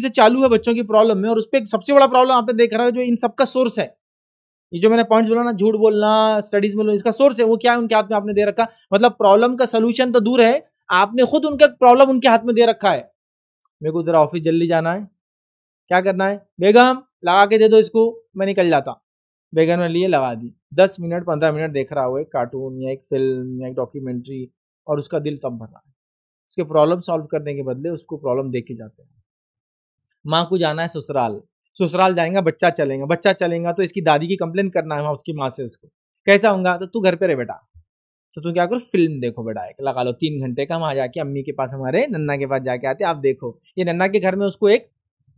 चीजें चालू है बच्चों की प्रॉब्लम में और उस पर सबसे बड़ा प्रॉब्लम आप देख रहा है जो इन सबका सोर्स है ये जो मैंने पॉइंट्स बोला ना झूठ बोलना स्टडीज में इसका सोर्स है वो क्या है उनके हाथ में आपने दे रखा मतलब प्रॉब्लम का सोल्यूशन तो दूर है आपने खुद उनका प्रॉब्लम उनके हाथ में दे रखा है मेरे को जरा ऑफिस जल्दी जाना है क्या करना है बेगम लगा के दे दो इसको मैं निकल जाता बेगम ने लिए लगा दी दस मिनट पंद्रह मिनट देख रहा हो एक कार्टून या एक फिल्म या एक डॉक्यूमेंट्री और उसका दिल तब भर रहा है उसके प्रॉब्लम सॉल्व करने के बदले उसको प्रॉब्लम देख के जाते हैं माँ को जाना है ससुराल ससुराल जाएगा बच्चा चलेगा बच्चा चलेगा तो इसकी दादी की कंप्लेन करना है उसकी माँ से उसको कैसा होगा तो तू घर पे रहे बेटा तो तुम क्या करो फिल्म देखो बेटा एक लगा लो तीन घंटे का वहाँ जाके अम्मी के पास हमारे नन्ना के पास जाके आते आप देखो ये नन्ना के घर में उसको एक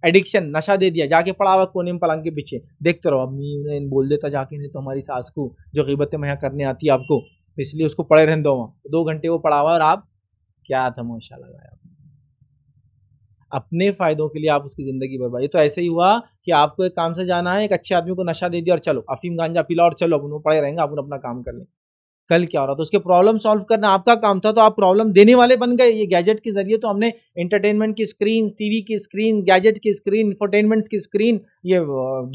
एडिक्शन नशा दे दिया जाके पड़ा हुआ कोने में पलंग के पीछे देखते रहो अम्मी ने बोल देता जाके नहीं तो हमारी सास को जो गिबतें मैं करने आती है आपको तो इसलिए उसको पड़े रहने दो वहाँ दो घंटे वो पड़ा हुआ और आप क्या तमाशा लगाया अपने फ़ायदों के लिए आप उसकी ज़िंदगी बर्बाद तो ऐसे ही हुआ कि आपको एक काम से जाना है एक अच्छे आदमी को नशा दे दिया और चलो अफीम गांजा पिला और चलो अपन पड़े रहेंगे अपन अपना काम कर लें कल क्या हो रहा था उसके प्रॉब्लम सॉल्व करना आपका काम था तो आप प्रॉब्लम देने वाले बन गए ये गैजेट के जरिए तो हमने एंटरटेनमेंट की स्क्रीन टीवी की स्क्रीन गैजेट की स्क्रीन इंफरटेनमेंट्स की स्क्रीन ये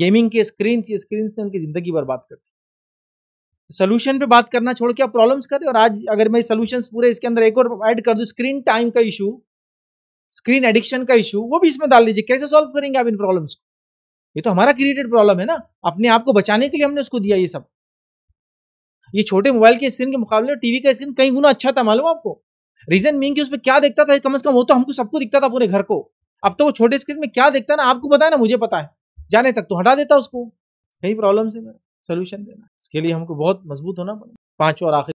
गेमिंग की स्क्रीन ये स्क्रीन से उनकी ज़िंदगी बर्बाद कर दी सोल्यूशन पे बात करना छोड़ के आप प्रॉब्लम्स करें और आज अगर मैं सोल्यूशन पूरे इसके अंदर एक और ऐड कर दूँ स्क्रीन टाइम का इशू स्क्रीन एडिक्शन का इशू वो भी इसमें डाल लीजिए कैसे सॉल्व करेंगे आप इन प्रॉब्लम्स को ये तो हमारा क्रिएटेड प्रॉब्लम है ना अपने आप को बचाने के लिए हमने उसको दिया ये सब ये छोटे मोबाइल के स्क्रीन के मुकाबले टीवी का स्क्रीन कई गुना अच्छा था मालूम आपको रीजन मीन कि उसमें क्या देखता था कम से कम वो तो हमको सबको दिखता था पूरे घर को अब तो वो छोटे स्क्रीन में क्या देखता ना आपको पता है ना मुझे पता है जाने तक तो हटा देता उसको कई प्रॉब्लम से सोल्यूशन देना इसके लिए हमको बहुत मजबूत होना पड़ेगा पांच और आखिर